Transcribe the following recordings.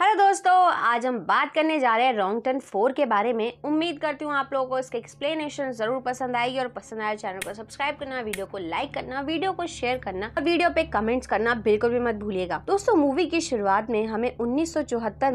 hello दोस्तों आज हम बात करने जा रहे हैं रॉन्ग टर्न फोर के बारे में उम्मीद करती हूँ आप लोगों को इसके एक्सप्लेनेशन जरूर पसंद आएगी और पसंद आया चैनल को सब्सक्राइब करना वीडियो को लाइक करना वीडियो को शेयर करना और वीडियो पे कमेंट्स करना बिल्कुल भी मत भूलिएगा दोस्तों मूवी की शुरुआत में हमें उन्नीस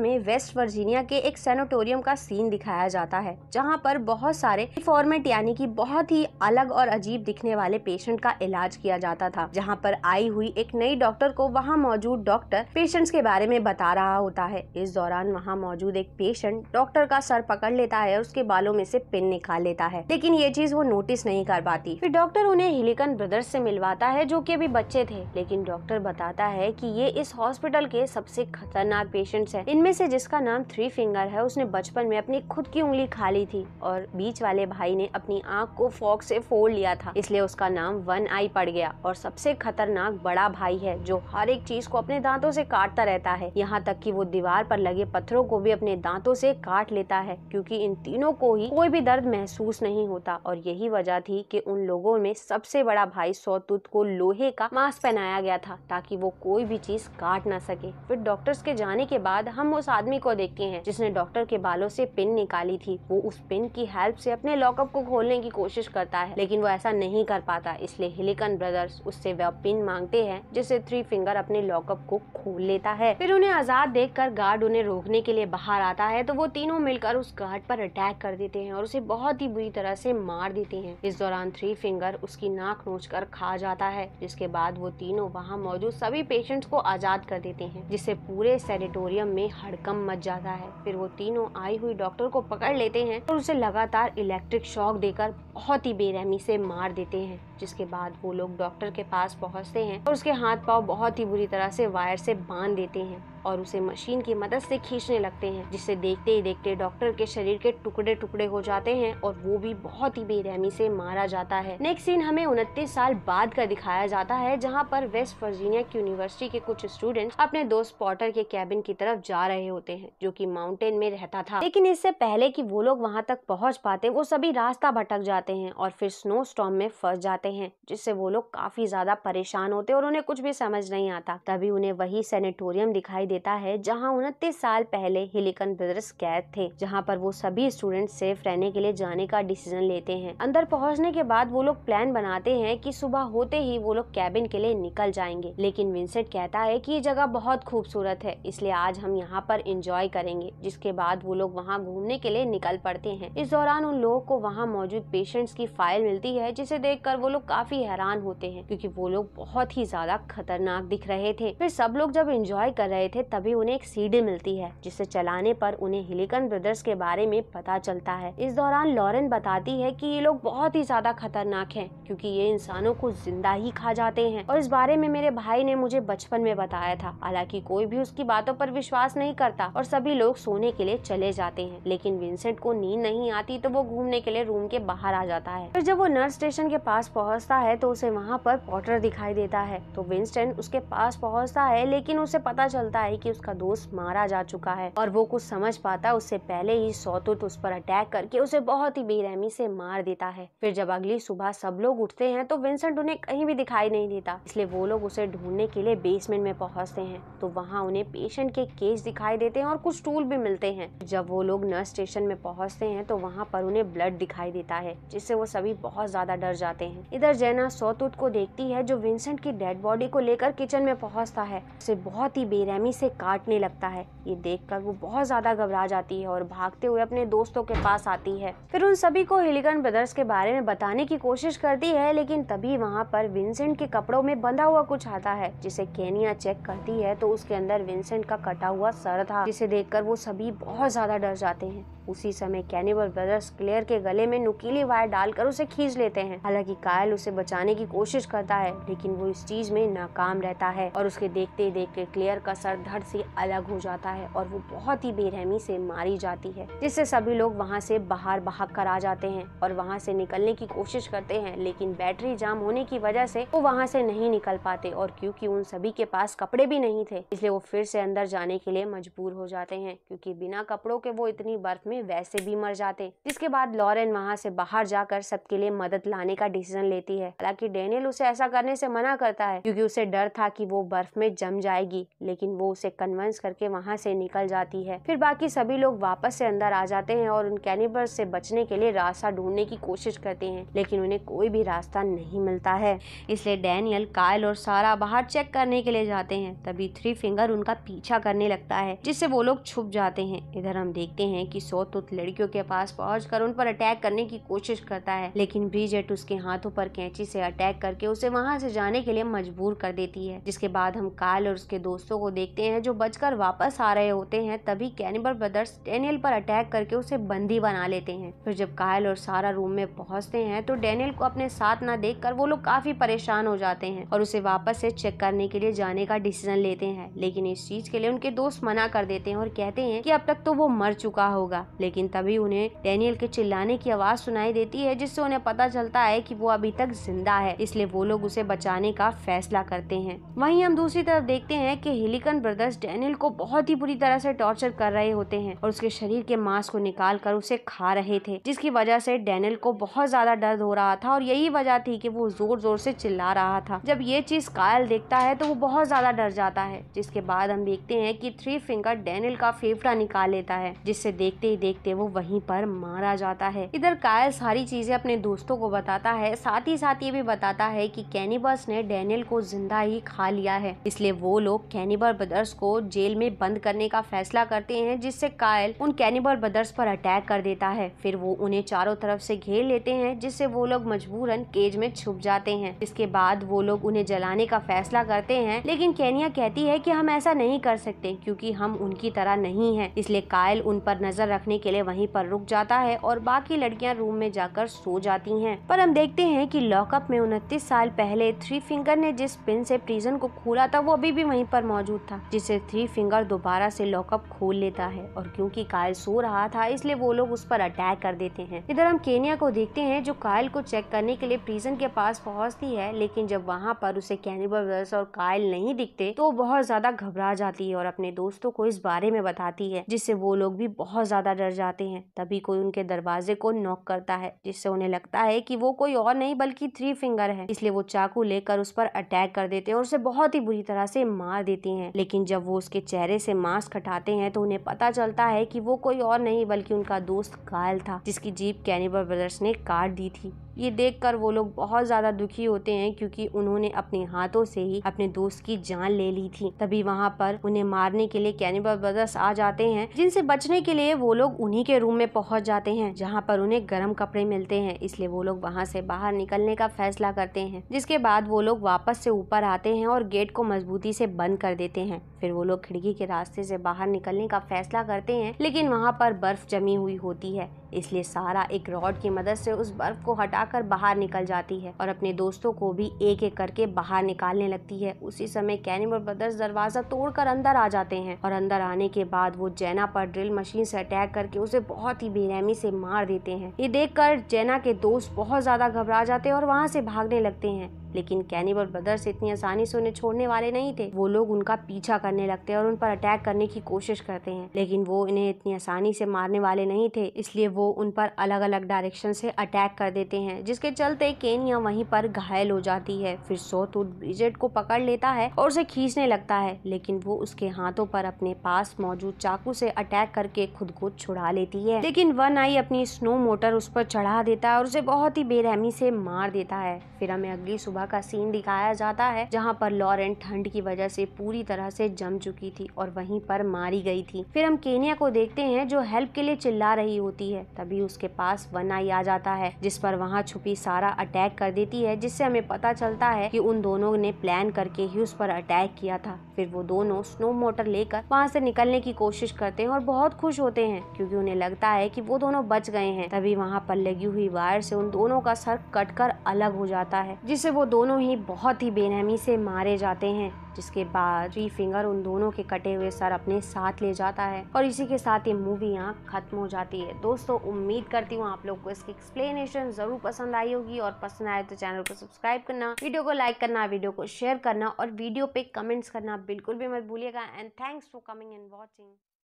में वेस्ट वर्जीनिया के एक सेनेटोरियम का सीन दिखाया जाता है जहाँ पर बहुत सारे फॉर्मेट यानी की बहुत ही अलग और अजीब दिखने वाले पेशेंट का इलाज किया जाता था जहाँ पर आई हुई एक नई डॉक्टर को वहाँ मौजूद डॉक्टर पेशेंट्स के बारे में बता रहा होता है है इस दौरान वहाँ मौजूद एक पेशेंट डॉक्टर का सर पकड़ लेता है और उसके बालों में से पिन निकाल लेता है लेकिन ये चीज वो नोटिस नहीं कर पाती फिर डॉक्टर उन्हें हिलिकन ब्रदर्स से मिलवाता है जो की अभी बच्चे थे लेकिन डॉक्टर बताता है की ये इस हॉस्पिटल के सबसे खतरनाक पेशेंट है इनमें से जिसका नाम थ्री फिंगर है उसने बचपन में अपनी खुद की उंगली खा ली थी और बीच वाले भाई ने अपनी आँख को फॉक से फोड़ लिया था इसलिए उसका नाम वन आई पड़ गया और सबसे खतरनाक बड़ा भाई है जो हर एक चीज को अपने दांतों से काटता रहता है यहाँ तक की वो दीवार पर लगे पत्थरों को भी अपने दांतों से काट लेता है क्योंकि इन तीनों को ही कोई भी दर्द महसूस नहीं होता और यही वजह थी कि उन लोगों में सबसे बड़ा भाई सौतुत को लोहे का मास्क पहनाया गया था ताकि वो कोई भी चीज काट ना सके फिर डॉक्टर्स के जाने के बाद हम उस आदमी को देखते हैं जिसने डॉक्टर के बालों से पिन निकाली थी वो उस पिन की हेल्प से अपने लॉकअप को खोलने की कोशिश करता है लेकिन वो ऐसा नहीं कर पाता इसलिए हिलिकन ब्रदर्स उससे वह पिन मांगते हैं जिससे थ्री फिंगर अपने लॉकअप को खोल लेता है फिर उन्हें आजाद देख कर गार्ड उन्हें रोकने के लिए बाहर आता है तो वो तीनों मिलकर उस गार्ड पर अटैक कर देते हैं और उसे बहुत ही बुरी तरह से मार देते हैं इस दौरान थ्री फिंगर उसकी नाक नोच कर खा जाता है जिसके बाद वो तीनों वहाँ मौजूद सभी पेशेंट्स को आजाद कर देते हैं जिससे पूरे सेनेटोरियम में हड़कम मच जाता है फिर वो तीनों आई हुई डॉक्टर को पकड़ लेते हैं और उसे लगातार इलेक्ट्रिक शॉक देकर बहुत ही बेरहमी से मार देते हैं जिसके बाद वो लोग डॉक्टर के पास पहुंचते हैं और उसके हाथ पाँव बहुत ही बुरी तरह से वायर से बांध देते हैं और उसे मशीन की मदद से खींचने लगते हैं जिसे देखते ही देखते डॉक्टर के शरीर के टुकड़े टुकड़े हो जाते हैं और वो भी बहुत ही बेरहमी से मारा जाता है नेक्स्ट सीन हमें उनतीस साल बाद का दिखाया जाता है जहाँ पर वेस्ट वर्जीनिया की यूनिवर्सिटी के कुछ स्टूडेंट्स अपने दोस्त पॉटर के कैबिन की तरफ जा रहे होते हैं जो की माउंटेन में रहता था लेकिन इससे पहले की वो लोग वहाँ तक पहुँच पाते वो सभी रास्ता भटक जाते हैं और फिर स्नो स्टॉम में फंस जाते हैं जिससे वो लोग काफ़ी ज़्यादा परेशान होते और उन्हें कुछ भी समझ नहीं आता तभी उन्हें वही सेनेटोरियम दिखाई देता है जहाँ उनतीस साल पहले हिलिकन ब्रदर्स कैद थे जहाँ पर वो सभी स्टूडेंट सेफ रहने के लिए जाने का डिसीजन लेते हैं अंदर पहुँचने के बाद वो लोग प्लान बनाते हैं की सुबह होते ही वो लोग कैबिन के लिए निकल जाएंगे लेकिन विंसेंट कहता है की ये जगह बहुत खूबसूरत है इसलिए आज हम यहाँ पर इंजॉय करेंगे जिसके बाद वो लोग वहाँ घूमने के लिए निकल पड़ते हैं इस दौरान उन लोगों को वहाँ मौजूद पेशेंट्स की फाइल मिलती है जिसे देखकर वो लोग काफी हैरान होते हैं क्योंकि वो लोग बहुत ही ज्यादा खतरनाक दिख रहे थे फिर सब लोग जब एंजॉय कर रहे थे तभी उन्हें एक सीडी मिलती है जिसे चलाने पर उन्हें हिलिकन ब्रदर्स के बारे में पता चलता है इस दौरान लॉरेन बताती है कि ये लोग बहुत ही ज्यादा खतरनाक है क्यूँकी ये इंसानों को जिंदा ही खा जाते हैं और इस बारे में मेरे भाई ने मुझे बचपन में बताया था हालांकि कोई भी उसकी बातों पर विश्वास नहीं करता और सभी लोग सोने के लिए चले जाते हैं लेकिन विंसेंट को नींद नहीं आती तो वो घूमने के लिए रूम के बाहर आ जाता है फिर जब वो नर्स स्टेशन के पास पहुंच पहुंचता है तो उसे वहां पर पॉटर दिखाई देता है तो विंस्टन उसके पास पहुंचता है लेकिन उसे पता चलता है कि उसका दोस्त मारा जा चुका है और वो कुछ समझ पाता उससे पहले ही सौतुत उस पर अटैक करके उसे बहुत ही बेरहमी से मार देता है फिर जब अगली सुबह सब लोग उठते हैं तो विंसेंट उन्हें कहीं भी दिखाई नहीं देता इसलिए वो लोग उसे ढूंढने के लिए बेसमेंट में पहुंचते हैं तो वहाँ उन्हें पेशेंट के केस दिखाई देते हैं और कुछ टूल भी मिलते हैं जब वो लोग नर्स स्टेशन में पहुंचते हैं तो वहाँ पर उन्हें ब्लड दिखाई देता है जिससे वो सभी बहुत ज्यादा डर जाते हैं इधर जैना सौतूत को देखती है जो विंसेंट की डेड बॉडी को लेकर किचन में पहुंचता है उसे बहुत ही बेरहमी से काटने लगता है ये देखकर वो बहुत ज्यादा घबरा जाती है और भागते हुए अपने दोस्तों के पास आती है फिर उन सभी को हिलीगन ब्रदर्स के बारे में बताने की कोशिश करती है लेकिन तभी वहाँ पर विंसेंट के कपड़ों में बंधा हुआ कुछ आता है जिसे केनिया चेक करती है तो उसके अंदर विंसेंट का कटा हुआ सर था जिसे देख वो सभी बहुत ज्यादा डर जाते हैं उसी समय कैनिबल ब्रदर्स क्लेयर के गले में नुकीली वायर डालकर उसे खींच लेते हैं हालांकि कायल उसे बचाने की कोशिश करता है लेकिन वो इस चीज में नाकाम रहता है और उसके देखते ही देखते क्लेयर का सर धड़ से अलग हो जाता है और वो बहुत ही बेरहमी से मारी जाती है जिससे सभी लोग वहाँ से बाहर भाग कर आ जाते हैं और वहाँ से निकलने की कोशिश करते हैं लेकिन बैटरी जाम होने की वजह से वो वहाँ से नहीं निकल पाते और क्यूँकी उन सभी के पास कपड़े भी नहीं थे इसलिए वो फिर से अंदर जाने के लिए मजबूर हो जाते हैं क्यूँकी बिना कपड़ों के वो इतनी बर्फ में में वैसे भी मर जाते जिसके बाद लॉरेन वहाँ से बाहर जाकर सबके लिए मदद लाने का डिसीजन लेती है हालांकि डेनियल उसे ऐसा करने से मना करता है क्योंकि उसे डर था कि वो बर्फ में जम जाएगी लेकिन वो उसे कन्वेंस करके वहाँ से निकल जाती है फिर बाकी सभी लोग वापस से अंदर आ जाते हैं और उन कैनिबल से बचने के लिए रास्ता ढूंढने की कोशिश करते हैं लेकिन उन्हें कोई भी रास्ता नहीं मिलता है इसलिए डेनियल कायल और सारा बाहर चेक करने के लिए जाते हैं तभी थ्री फिंगर उनका पीछा करने लगता है जिससे वो लोग छुप जाते हैं इधर हम देखते हैं कि सो अवतुत तो लड़कियों के पास कर उन पर अटैक करने की कोशिश करता है लेकिन ब्रिजेट उसके हाथों पर कैंची से अटैक करके उसे वहां से जाने के लिए मजबूर कर देती है जिसके बाद हम काल और उसके दोस्तों को देखते हैं जो बचकर वापस आ रहे होते हैं तभी कैनिबल ब्रदर्स डेनियल पर अटैक करके उसे बंदी बना लेते हैं फिर जब कायल और सारा रूम में पहुंचते हैं तो डेनियल को अपने साथ ना देख वो लोग काफी परेशान हो जाते हैं और उसे वापस से चेक करने के लिए जाने का डिसीजन लेते हैं लेकिन इस चीज के लिए उनके दोस्त मना कर देते हैं और कहते हैं कि अब तक तो वो मर चुका होगा लेकिन तभी उन्हें डेनियल के चिल्लाने की आवाज़ सुनाई देती है जिससे उन्हें पता चलता है कि वो अभी तक जिंदा है इसलिए वो लोग उसे बचाने का फैसला करते हैं वहीं हम दूसरी तरफ देखते हैं कि हिलिकन ब्रदर्स डेनियल को बहुत ही बुरी तरह से टॉर्चर कर रहे होते हैं और उसके शरीर के मांस को निकाल कर उसे खा रहे थे जिसकी वजह से डैनियल को बहुत ज्यादा दर्द हो रहा था और यही वजह थी कि वो जोर जोर से चिल्ला रहा था जब ये चीज कायल देखता है तो वो बहुत ज्यादा डर जाता है जिसके बाद हम देखते हैं कि थ्री फिंगर डैनियल का फेफड़ा निकाल लेता है जिससे देखते ही देखते वो वहीं पर मारा जाता है इधर कायल सारी चीजें अपने दोस्तों को बताता है साथ ही साथ ये भी बताता है कि कैनिबर्स ने डेनियल को जिंदा ही खा लिया है इसलिए वो लोग कैनिबर ब्रदर्स को जेल में बंद करने का फैसला करते हैं जिससे कायल उन कैनिबर ब्रदर्स पर अटैक कर देता है फिर वो उन्हें चारों तरफ से घेर लेते हैं जिससे वो लोग मजबूरन केज में छुप जाते हैं इसके बाद वो लोग उन्हें जलाने का फैसला करते हैं लेकिन कैनिया कहती है कि हम ऐसा नहीं कर सकते क्योंकि हम उनकी तरह नहीं है इसलिए कायल उन पर नजर रखने बैठने के लिए वहीं पर रुक जाता है और बाकी लड़कियां रूम में जाकर सो जाती हैं पर हम देखते हैं कि लॉकअप में उनतीस साल पहले थ्री फिंगर ने जिस पिन से प्रिजन को खोला था वो अभी भी वहीं पर मौजूद था जिसे थ्री फिंगर दोबारा से लॉकअप खोल लेता है और क्योंकि कायल सो रहा था इसलिए वो लोग उस पर अटैक कर देते हैं इधर हम केनिया को देखते हैं जो कायल को चेक करने के लिए प्रिजन के पास पहुंचती है लेकिन जब वहाँ पर उसे कैनिबल और कायल नहीं दिखते तो बहुत ज्यादा घबरा जाती है और अपने दोस्तों को इस बारे में बताती है जिससे वो लोग भी बहुत ज्यादा डर जाते हैं तभी कोई उनके दरवाजे को नॉक करता है जिससे उन्हें लगता है कि वो कोई और नहीं बल्कि थ्री फिंगर है इसलिए वो चाकू लेकर उस पर अटैक कर देते हैं और उसे बहुत ही बुरी तरह से मार देते हैं लेकिन जब वो उसके चेहरे से मास्क हटाते हैं तो उन्हें पता चलता है कि वो कोई और नहीं बल्कि उनका दोस्त कायल था जिसकी जीप कैनिबर ब्रदर्स ने काट दी थी ये देखकर वो लोग बहुत ज़्यादा दुखी होते हैं क्योंकि उन्होंने अपने हाथों से ही अपने दोस्त की जान ले ली थी तभी वहाँ पर उन्हें मारने के लिए कैनिबल ब्रदर्स आ जाते हैं जिनसे बचने के लिए वो लोग उन्हीं के रूम में पहुँच जाते हैं जहाँ पर उन्हें गर्म कपड़े मिलते हैं इसलिए वो लोग वहाँ से बाहर निकलने का फैसला करते हैं जिसके बाद वो लोग वापस से ऊपर आते हैं और गेट को मजबूती से बंद कर देते हैं फिर वो लोग खिड़की के रास्ते से बाहर निकलने का फैसला करते हैं लेकिन वहाँ पर बर्फ जमी हुई होती है इसलिए सारा एक रॉड की मदद से उस बर्फ को हटा आकर बाहर निकल जाती है और अपने दोस्तों को भी एक एक करके बाहर निकालने लगती है उसी समय कैनिमल ब्रदर्स दरवाजा तोड़कर अंदर आ जाते हैं और अंदर आने के बाद वो जैना पर ड्रिल मशीन से अटैक करके उसे बहुत ही बेरहमी से मार देते हैं ये देखकर जैना के दोस्त बहुत ज्यादा घबरा जाते हैं और वहाँ से भागने लगते हैं लेकिन कैनिबल ब्रदर्स इतनी आसानी से उन्हें छोड़ने वाले नहीं थे वो लोग उनका पीछा करने लगते हैं और उन पर अटैक करने की कोशिश करते हैं लेकिन वो इन्हें इतनी आसानी से मारने वाले नहीं थे इसलिए वो उन पर अलग अलग डायरेक्शन से अटैक कर देते हैं जिसके चलते केनिया वहीं पर घायल हो जाती है फिर सोतूत ब्रिजेट को पकड़ लेता है और उसे खींचने लगता है लेकिन वो उसके हाथों पर अपने पास मौजूद चाकू से अटैक करके खुद को छुड़ा लेती है लेकिन वन आई अपनी स्नो मोटर उस पर चढ़ा देता है और उसे बहुत ही बेरहमी से मार देता है फिर हमें अगली सुबह सुबह का सीन दिखाया जाता है जहाँ पर लॉरेन ठंड की वजह से पूरी तरह से जम चुकी थी और वहीं पर मारी गई थी फिर हम केनिया को देखते हैं जो हेल्प के लिए चिल्ला रही होती है तभी उसके पास आई आ जाता है जिस पर वहाँ छुपी सारा अटैक कर देती है जिससे हमें पता चलता है की उन दोनों ने प्लान करके ही उस पर अटैक किया था फिर वो दोनों स्नो मोटर लेकर वहाँ से निकलने की कोशिश करते हैं और बहुत खुश होते हैं क्योंकि उन्हें लगता है कि वो दोनों बच गए हैं तभी वहाँ पर लगी हुई वायर से उन दोनों का सर कट कर अलग हो जाता है जिससे वो दोनों ही बहुत ही बेनहमी से मारे जाते हैं जिसके बाद थ्री फिंगर उन दोनों के कटे हुए सर अपने साथ ले जाता है और इसी के साथ ये मूवी यहाँ खत्म हो जाती है दोस्तों उम्मीद करती हूँ आप लोग को इसकी एक्सप्लेनेशन जरूर पसंद आई होगी और पसंद आए तो चैनल को सब्सक्राइब करना वीडियो को लाइक करना वीडियो को शेयर करना और वीडियो पे कमेंट्स करना बिल्कुल भी मत भूलिएगा and thanks for coming and watching